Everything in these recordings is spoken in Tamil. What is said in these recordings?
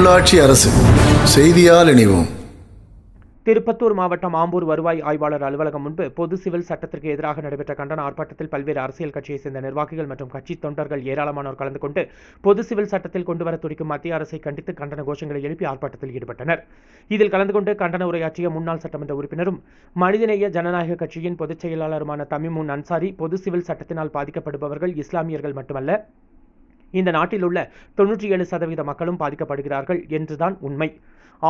உள்ளாட்சி அரசு செய்தியால் இணைவோம் திருப்பத்தூர் மாவட்டம் ஆம்பூர் வருவாய் ஆய்வாளர் அலுவலகம் முன்பு பொது சிவில் சட்டத்திற்கு எதிராக நடைபெற்ற கண்டன ஆர்ப்பாட்டத்தில் பல்வேறு அரசியல் கட்சியை சேர்ந்த நிர்வாகிகள் மற்றும் கட்சி தொண்டர்கள் ஏராளமானோர் கலந்து கொண்டு பொது சிவில் சட்டத்தில் கொண்டுவர துடிக்கும் மத்திய அரசை கண்டித்து கண்டன கோஷங்களை எழுப்பி ஆர்ப்பாட்டத்தில் ஈடுபட்டனர் இதில் கலந்து கொண்டு கண்டன உரையாற்றிய முன்னாள் சட்டமன்ற உறுப்பினரும் மனிதநேய ஜனநாயக கட்சியின் பொதுச் செயலாளருமான தமிமுன் அன்சாரி பொது சிவில் சட்டத்தினால் பாதிக்கப்படுபவர்கள் இஸ்லாமியர்கள் மட்டுமல்ல இந்த நாட்டில் உள்ள தொன்னூற்றி ஏழு சதவீத மக்களும் பாதிக்கப்படுகிறார்கள் என்றுதான் உண்மை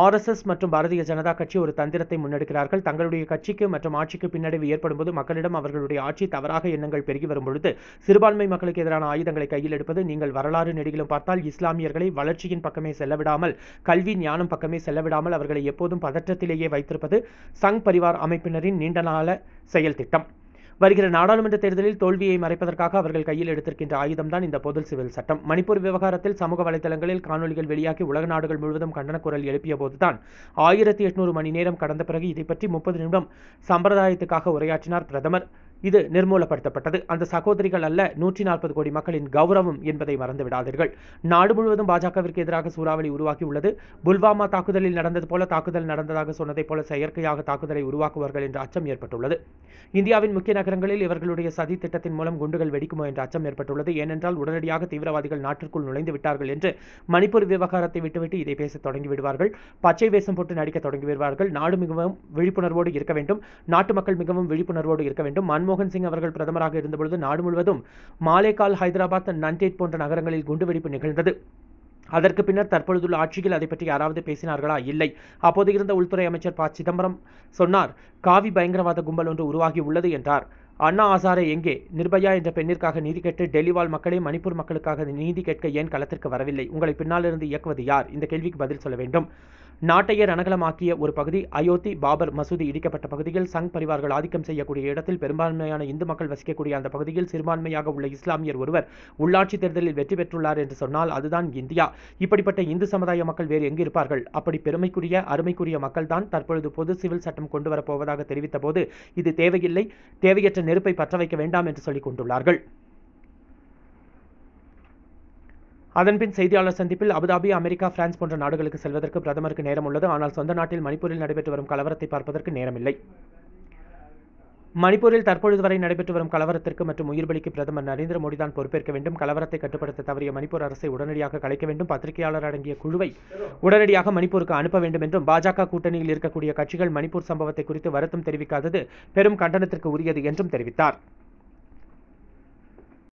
ஆர்எஸ்எஸ் மற்றும் பாரதிய ஜனதா கட்சி ஒரு தந்திரத்தை முன்னெடுக்கிறார்கள் தங்களுடைய கட்சிக்கு மற்றும் ஆட்சிக்கு பின்னடைவு ஏற்படும் போது மக்களிடம் அவர்களுடைய ஆட்சி தவறாக எண்ணங்கள் பெருகி வரும் பொழுது சிறுபான்மை மக்களுக்கு எதிரான ஆயுதங்களை கையில் எடுப்பது நீங்கள் வரலாறு நெடுகிலும் பார்த்தால் இஸ்லாமியர்களை வளர்ச்சியின் பக்கமே செல்லவிடாமல் கல்வி ஞானம் பக்கமே செல்லவிடாமல் அவர்களை எப்போதும் பதற்றத்திலேயே வைத்திருப்பது சங் பரிவார் அமைப்பினரின் நீண்ட நாள செயல் திட்டம் வருகிற நாடாளுமன்ற தேர்தலில் தோல்வியை மறைப்பதற்காக அவர்கள் கையில் எடுத்திருக்கின்ற ஆயுதம்தான் இந்த பொது சிவில் சட்டம் மணிப்பூர் விவகாரத்தில் சமூக வலைதளங்களில் காணொலிகள் வெளியாகி உலக நாடுகள் முழுவதும் கண்டன குரல் எழுப்பிய போதுதான் ஆயிரத்தி எட்நூறு மணி நேரம் கடந்த பிறகு இதை பற்றி முப்பது நிமிடம் சம்பிரதாயத்துக்காக உரையாற்றினார் பிரதமர் இது நிர்மூலப்படுத்தப்பட்டது அந்த சகோதரிகள் அல்ல நூற்றி நாற்பது கோடி மக்களின் கௌரவம் என்பதை மறந்துவிடாதீர்கள் நாடு முழுவதும் பாஜகவிற்கு எதிராக சூறாவளி உருவாக்கி உள்ளது புல்வாமா தாக்குதலில் நடந்தது போல தாக்குதல் நடந்ததாக சொன்னதைப் போல செயற்கையாக தாக்குதலை உருவாக்குவார்கள் என்ற அச்சம் ஏற்பட்டுள்ளது இந்தியாவின் முக்கிய நகரங்களில் இவர்களுடைய சதி திட்டத்தின் மூலம் குண்டுகள் வெடிக்குமோ என்ற அச்சம் ஏற்பட்டுள்ளது ஏனென்றால் உடனடியாக தீவிரவாதிகள் நாட்டிற்குள் நுழைந்து விட்டார்கள் என்று மணிப்பூர் விவகாரத்தை விட்டுவிட்டு இதை பேச தொடங்கிவிடுவார்கள் பச்சை வேஷம் போட்டு நடிக்க தொடங்கிவிடுவார்கள் நாடு மிகவும் விழிப்புணர்வோடு இருக்க வேண்டும் நாட்டு மக்கள் மிகவும் விழிப்புணர்வோடு இருக்க வேண்டும் மன்மோ மன்மோகன் சிங் அவர்கள் பிரதமராக இருந்தபொழுது நாடு முழுவதும் மாலேகால் ஹைதராபாத் நந்தேட் போன்ற நகரங்களில் குண்டுவெடிப்பு நிகழ்ந்தது அதற்கு பின்னர் தற்பொழுதுள்ள ஆட்சியில் அதை பற்றி யாராவது பேசினார்களா இல்லை அப்போது இருந்த உள்துறை அமைச்சர் ப சிதம்பரம் சொன்னார் காவி பயங்கரவாத கும்பல் ஒன்று உருவாகி உள்ளது என்றார் அண்ணா ஆசாரே எங்கே நிர்பயா என்ற பெண்ணிற்காக நீதி கேட்டு வாழ் மக்களே மணிப்பூர் மக்களுக்காக நீதி கேட்க ஏன் களத்திற்கு வரவில்லை உங்களை பின்னாலிருந்து இயக்குவது யார் இந்த கேள்விக்கு பதில் சொல்ல வேண்டும் நாட்டையே ரணகலமாக்கிய ஒரு பகுதி அயோத்தி பாபர் மசூதி இடிக்கப்பட்ட பகுதியில் சங் பரிவார்கள் ஆதிக்கம் செய்யக்கூடிய இடத்தில் பெரும்பான்மையான இந்து மக்கள் வசிக்கக்கூடிய அந்த பகுதியில் சிறுபான்மையாக உள்ள இஸ்லாமியர் ஒருவர் உள்ளாட்சி தேர்தலில் வெற்றி பெற்றுள்ளார் என்று சொன்னால் அதுதான் இந்தியா இப்படிப்பட்ட இந்து சமுதாய மக்கள் வேறு எங்கு இருப்பார்கள் அப்படி பெருமைக்குரிய அருமைக்குரிய மக்கள் தான் தற்பொழுது பொது சிவில் சட்டம் கொண்டு வரப்போவதாக தெரிவித்த போது இது தேவையில்லை தேவையற்ற நெருப்பை பற்ற வைக்க வேண்டாம் என்று சொல்லிக் கொண்டுள்ளார்கள் அதன்பின் செய்தியாளர் சந்திப்பில் அபுதாபி அமெரிக்கா பிரான்ஸ் போன்ற நாடுகளுக்கு செல்வதற்கு பிரதமருக்கு நேரம் உள்ளது ஆனால் சொந்த நாட்டில் மணிப்பூரில் நடைபெற்று வரும் கலவரத்தை பார்ப்பதற்கு நேரமில்லை மணிப்பூரில் தற்பொழுது வரை நடைபெற்று வரும் கலவரத்திற்கு மற்றும் உயிர்பலிக்கு பிரதமர் நரேந்திர மோடி தான் பொறுப்பேற்க வேண்டும் கலவரத்தை கட்டுப்படுத்த தவறிய மணிப்பூர் அரசை உடனடியாக கலைக்க வேண்டும் பத்திரிகையாளர் அடங்கிய குழுவை உடனடியாக மணிப்பூருக்கு அனுப்ப வேண்டும் என்றும் பாஜக கூட்டணியில் இருக்கக்கூடிய கட்சிகள் மணிப்பூர் சம்பவத்தை குறித்து வருத்தம் தெரிவிக்காதது பெரும் கண்டனத்திற்கு உரியது என்றும் தெரிவித்தார்